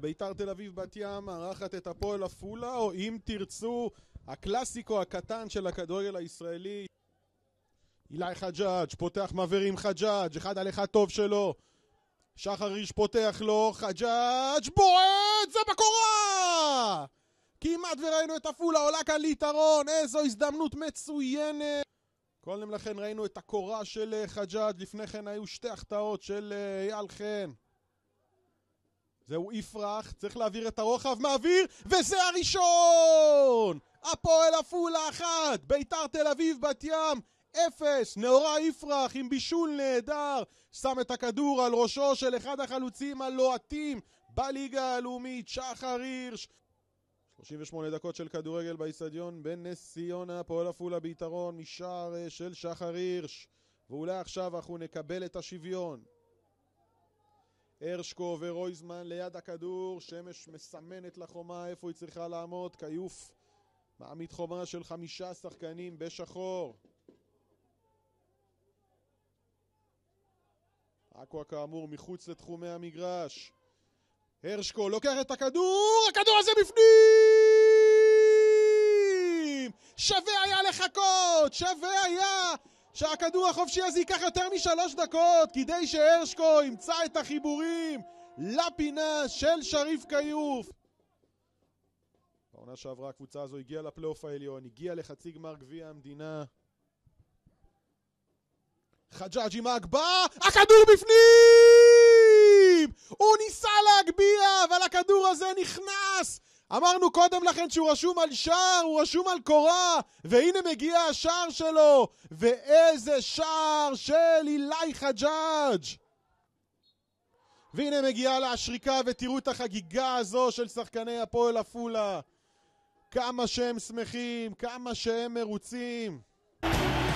ביתר תל אביב בת ים מארחת את הפועל עפולה או אם תרצו הקלאסיקו הקטן של הכדורגל הישראלי אילי חג'אג' פותח מעברים חג'אג' אחד על אחד טוב שלו שחר הירש פותח לו חג'אג' בועט זה בקורה כמעט וראינו את עפולה עולה כאן ליתרון איזו הזדמנות מצוינת קודם לכן ראינו את הקורה של אה, חג'אג' לפני כן היו שתי החטאות של אה, אייל חן זהו יפרח, צריך להעביר את הרוחב, מעביר, וזה הראשון! הפועל עפולה אחת, ביתר תל אביב, בת ים, אפס, נאורה יפרח עם בישול נהדר, שם את הכדור על ראשו של אחד החלוצים הלוהטים בליגה הלאומית, שחר הירש. 38 דקות של כדורגל באיצטדיון בנס ציונה, הפועל עפולה ביתרון משער אה, של שחר הירש. ואולי עכשיו אנחנו נקבל את השוויון. הרשקו ורויזמן ליד הכדור, שמש מסמנת לחומה איפה היא צריכה לעמוד, כיוף מעמיד חומה של חמישה שחקנים בשחור. עכו כאמור מחוץ לתחומי המגרש. הרשקו לוקח את הכדור, הכדור הזה בפנים! שווה היה לחכות! שווה היה שהכדור החופשי הזה ייקח יותר משלוש דקות כדי שהרשקו ימצא את החיבורים לפינה של שריף כיוף. בעונה שעברה הקבוצה הזו הגיעה לפלייאוף העליון, הגיעה לחצי גמר גביע המדינה. חג'אג' עם ההגבהה, הכדור בפנים! הוא ניסה להגביה, אבל הכדור הזה נכנס אמרנו קודם לכן שהוא רשום על שער, הוא רשום על קורה, והנה מגיע השער שלו, ואיזה שער של אילי חג'אג' והנה מגיעה לה השריקה ותראו את החגיגה הזו של שחקני הפועל עפולה כמה שהם שמחים, כמה שהם מרוצים